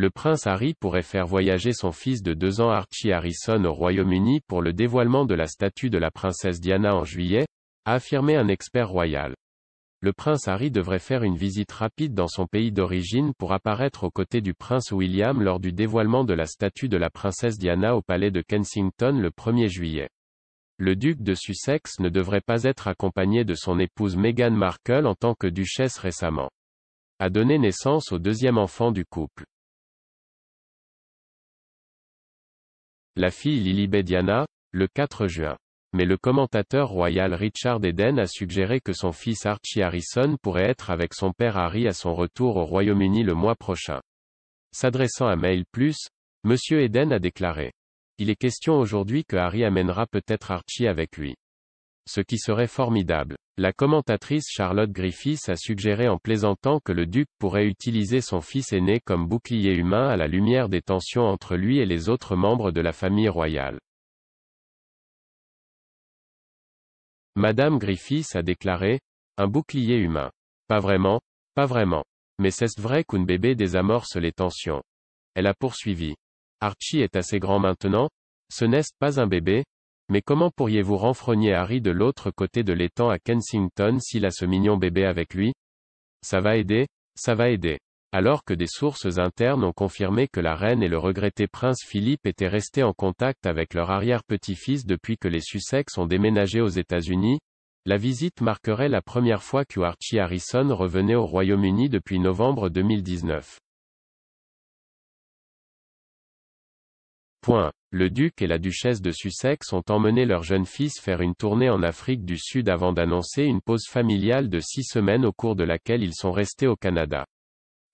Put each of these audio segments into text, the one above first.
le prince Harry pourrait faire voyager son fils de deux ans Archie Harrison au Royaume-Uni pour le dévoilement de la statue de la princesse Diana en juillet, a affirmé un expert royal. Le prince Harry devrait faire une visite rapide dans son pays d'origine pour apparaître aux côtés du prince William lors du dévoilement de la statue de la princesse Diana au palais de Kensington le 1er juillet. Le duc de Sussex ne devrait pas être accompagné de son épouse Meghan Markle en tant que duchesse récemment. A donné naissance au deuxième enfant du couple. la fille Bediana, le 4 juin. Mais le commentateur royal Richard Eden a suggéré que son fils Archie Harrison pourrait être avec son père Harry à son retour au Royaume-Uni le mois prochain. S'adressant à Mail Plus, M. Eden a déclaré. Il est question aujourd'hui que Harry amènera peut-être Archie avec lui ce qui serait formidable. La commentatrice Charlotte Griffiths a suggéré en plaisantant que le duc pourrait utiliser son fils aîné comme bouclier humain à la lumière des tensions entre lui et les autres membres de la famille royale. Madame Griffiths a déclaré, un bouclier humain. Pas vraiment, pas vraiment. Mais c'est vrai qu'une bébé désamorce les tensions. Elle a poursuivi. Archie est assez grand maintenant, ce n'est pas un bébé, mais comment pourriez-vous renfrogner Harry de l'autre côté de l'étang à Kensington s'il a ce mignon bébé avec lui Ça va aider, ça va aider. Alors que des sources internes ont confirmé que la reine et le regretté prince Philippe étaient restés en contact avec leur arrière-petit-fils depuis que les Sussex ont déménagé aux États-Unis, la visite marquerait la première fois que Archie Harrison revenait au Royaume-Uni depuis novembre 2019. Le duc et la duchesse de Sussex ont emmené leur jeune fils faire une tournée en Afrique du Sud avant d'annoncer une pause familiale de six semaines au cours de laquelle ils sont restés au Canada.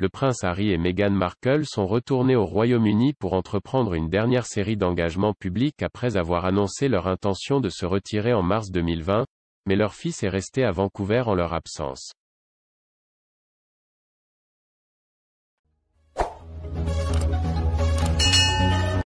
Le prince Harry et Meghan Markle sont retournés au Royaume-Uni pour entreprendre une dernière série d'engagements publics après avoir annoncé leur intention de se retirer en mars 2020, mais leur fils est resté à Vancouver en leur absence.